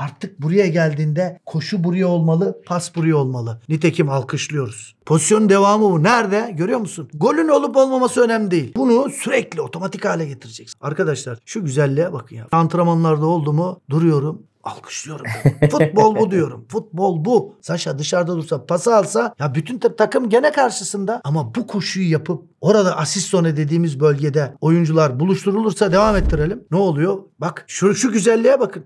Artık buraya geldiğinde koşu buraya olmalı, pas buraya olmalı. Nitekim alkışlıyoruz. Pozisyonun devamı bu. Nerede? Görüyor musun? Golün olup olmaması önemli değil. Bunu sürekli otomatik hale getireceksin. Arkadaşlar şu güzelliğe bakın ya. Antrenmanlarda oldu mu duruyorum alkışlıyorum. Futbol bu diyorum. Futbol bu. Saşa dışarıda dursa pası alsa ya bütün takım gene karşısında ama bu koşuyu yapıp orada asist zone dediğimiz bölgede oyuncular buluşturulursa devam ettirelim. Ne oluyor? Bak şu, şu güzelliğe bakın.